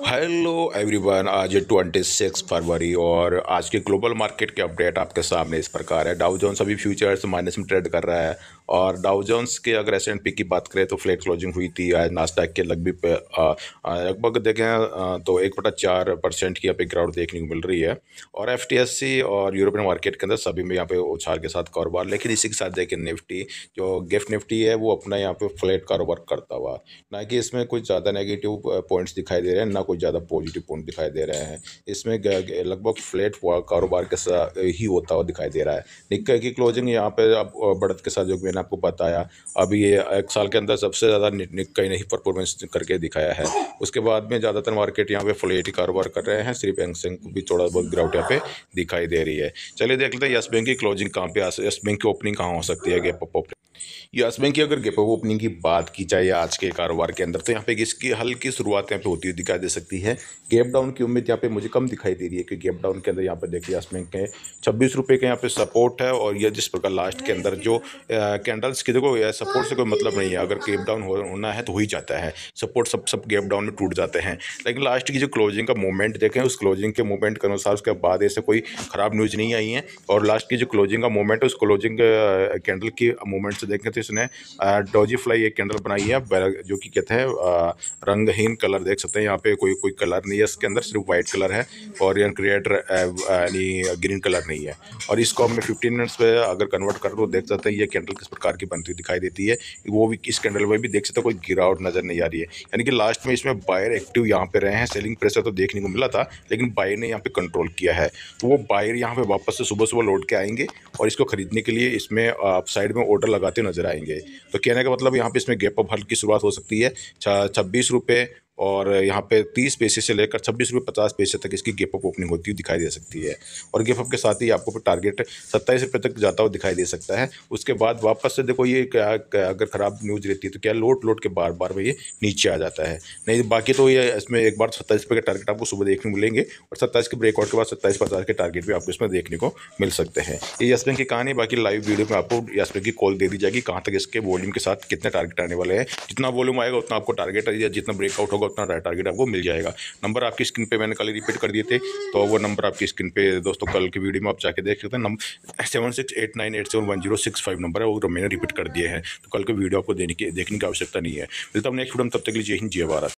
hello everyone आज twenty six फरवरी और आज के ग्लोबल मार्केट के अपडेट आपके सामने इस प्रकार है डाउ जोन्स अभी फ्यूचर्स माइनस में ट्रेड कर रहा है और डाउ जोन्स के अगर एस एंड पी की बात करें तो फ्लैट क्लोजिंग हुई थी आज नास्टैक के लगभग लगभग देखें तो एक बटा चार परसेंट की यहाँ पे ग्राउंड देखने को मिल रही है और एफ टी एस सी और यूरोपियन मार्केट के अंदर सभी में यहाँ पे उछाल के साथ कारोबार लेकिन इसी के साथ देखें निफ्टी जो गिफ्ट निफ्टी है वो अपना यहाँ पे फ्लैट कारोबार करता हुआ ना कि इसमें कुछ ज़्यादा नेगेटिव पॉइंट्स दिखाई दे रहे हैं ना ना कोई ज़्यादा पॉजिटिव पॉइंट दिखाई दे रहे हैं इसमें लगभग फ्लैट कारोबार के साथ ही होता हुआ दिखाई दे रहा है निक्के की क्लोजिंग यहाँ पर आप बढ़त के साथ जो मैंने आपको बताया अभी ये एक साल के अंदर सबसे ज़्यादा निक्का ही परफॉर्मेंस करके दिखाया है उसके बाद में ज़्यादातर मार्केट यहाँ पर फ्लैट ही कारोबार कर रहे हैं सिर्फ एंगसेंग को भी थोड़ा बहुत ग्राउट यहाँ पे दिखाई दे रही है चलिए देख लेते हैं यस बैंक की क्लोजिंग कहाँ पे आ यस बैंक की ओपनिंग कहाँ हो सकती है गैप अप बैंक की अगर गैप ओपनिंग की बात की जाए आज के कारोबार के अंदर तो यहाँ पे इसकी हल्की शुरुआत यहाँ पे होती हुई दिखाई दे सकती है गैप डाउन की उम्मीद यहाँ पे मुझे कम दिखाई दे रही है कि गैप डाउन के अंदर यहाँ पे देखिए बैंक के छब्बीस रुपये के यहाँ पे सपोर्ट है और यह जिस प्रकार लास्ट के अंदर जो कैंडल्स की देखो सपोर्ट से कोई मतलब नहीं है अगर गैप डाउन होना है तो हो ही जाता है सपोर्ट सब सब गैप डाउन में टूट जाते हैं लेकिन लास्ट की जो क्लोजिंग का मूवमेंट देखें उस क्लोजिंग के मूवमेंट के अनुसार उसके बाद ऐसे कोई ख़राब न्यूज़ नहीं आई है और लास्ट की जो क्लोजिंग का मूवमेंट है उस क्लोजिंग कैंडल की मूवमेंट से देखें तो इसने डोजी फ्लाई एक कैंडल बनाई है जो कि कहते हैं रंगहीन कलर देख सकते हैं यहाँ पे कोई कोई कलर नहीं है इसके अंदर सिर्फ वाइट कलर है और यहाँ क्रिएटर यानी ग्रीन कलर नहीं है और इसको हमने फिफ्टीन मिनट्स पे अगर कन्वर्ट कर दो देख सकते हैं ये कैंडल किस प्रकार की बनती दिखाई देती है वो भी इस कैंडल में भी देख सकते हैं कोई गिरावट नज़र नहीं आ रही है यानी कि लास्ट में इसमें बायर एक्टिव यहाँ पर रहे हैं सेलिंग प्रेशर तो देखने को मिला था लेकिन बायर ने यहाँ पर कंट्रोल किया है तो वो बायर यहाँ पर वापस से सुबह सुबह लौट के आएंगे और इसको खरीदने के लिए इसमें साइड में ऑर्डर लगाते नजर आएंगे तो कहने का मतलब यहाँ पे इसमें गैप अप हल्की शुरुआत हो सकती है छब्बीस रुपये और यहाँ पे तीस पैसे से लेकर छब्बीस रुपये पचास पैसे तक इसकी गेप अप ओपनिंग होती हुई दिखाई दे सकती है और गेप अप के साथ ही आपको टारगेट सत्ताईस रुपये तक जाता हुआ दिखाई दे सकता है उसके बाद वापस से देखो ये क्या, क्या अगर ख़राब न्यूज़ रहती है तो क्या लोट लोट के बार बार में ये नीचे आ जाता है नहीं तो बाकी तो ये इसमें एक बार सत्ताईस रुपये के टारगेट आपको सुबह देखने को मिलेंगे और सत्ताईस के ब्रेकआउट के बाद सत्ताईस पचास के टारगेट भी आपको इसमें देखने को मिल सकते हैं ये यस की कहानी बाकी लाइव वीडियो में आपको यस की कॉल दे दी जाएगी कहाँ तक इसके वॉल्यूम के साथ कितने टारगेट आने वाले हैं जितना वॉल्यूम आएगा उतना आपको टारगेट जितना ब्रेकआउट होगा होगा उतना टारगेट आपको मिल जाएगा नंबर आपकी स्क्रीन पर मैंने कल रिपीट कर दिए थे तो वो नंबर आपकी स्क्रीन पर दोस्तों कल की वीडियो में आप जाके देख सकते हैं seven six eight nine eight seven one zero six five number है वो मैंने रिपीट कर दिए हैं तो कल की वीडियो आपको देने की देखने की आवश्यकता नहीं है मिलता हमने नेक्स्ट वीडियो तब तक लीजिए हिंद जय भारत